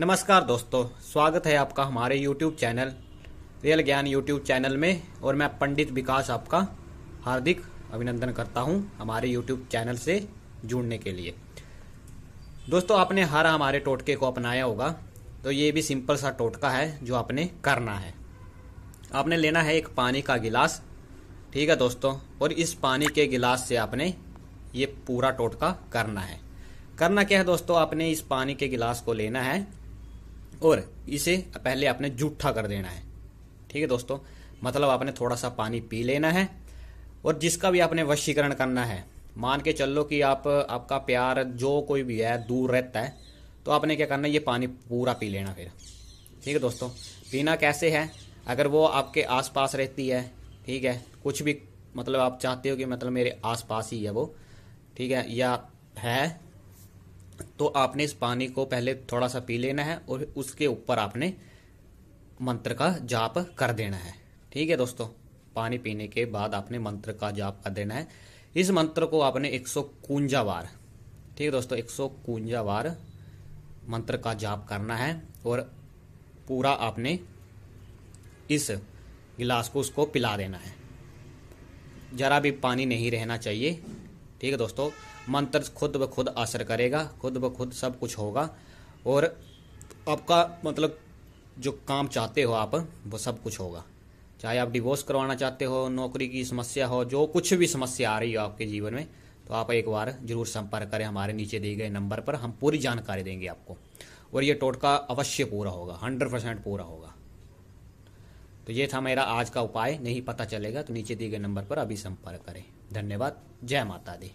नमस्कार दोस्तों स्वागत है आपका हमारे YouTube channel real Gyan YouTube channel में और मैं पंडित विकास आपका हार्दिक अभिनंदन करता हूं हमारे YouTube चैनल से जुड़ने के लिए दोस्तों आपने हर हमारे टोटके को अपनाया होगा तो ये भी सिंपल सा टोटका है जो आपने करना है आपने लेना है एक पानी का गिलास ठीक है दोस्तों और इस पानी के गिलास से आपने ये पूरा टोटका करना है करना क्या है दोस्तों आपने इस पानी के गिलास को लेना है और इसे पहले आपने जूठा कर देना है ठीक है दोस्तों मतलब आपने थोड़ा सा पानी पी लेना है और जिसका भी आपने वशीकरण करना है मान के चल लो कि आप आपका प्यार जो कोई भी है दूर रहता है तो आपने क्या करना है ये पानी पूरा पी लेना फिर ठीक है दोस्तों पीना कैसे है अगर वो आपके आसपास रहती है ठीक है कुछ भी मतलब आप चाहते हो कि मतलब मेरे आसपास ही है वो ठीक है या है तो आपने इस पानी को पहले थोड़ा सा पी लेना है और उसके ऊपर आपने मंत्र का जाप कर देना है ठीक है दोस्तों पानी पीने के बाद आपने मंत्र का जाप कर देना है इस मंत्र को आपने एक सौ बार ठीक है दोस्तों एक सौ बार मंत्र का जाप करना है और पूरा आपने इस गिलास को उसको पिला देना है ज़रा भी पानी नहीं रहना चाहिए ठीक है दोस्तों मंत्र खुद ब खुद असर करेगा खुद ब खुद सब कुछ होगा और आपका मतलब जो काम चाहते हो आप वो सब कुछ होगा चाहे आप डिवोर्स करवाना चाहते हो नौकरी की समस्या हो जो कुछ भी समस्या आ रही हो आपके जीवन में तो आप एक बार जरूर संपर्क करें हमारे नीचे दिए गए नंबर पर हम पूरी जानकारी देंगे आपको और ये टोटका अवश्य पूरा होगा हंड्रेड परसेंट पूरा होगा तो ये था मेरा आज का उपाय नहीं पता चलेगा तो नीचे दिए गए नंबर पर अभी संपर्क करें धन्यवाद जय माता दी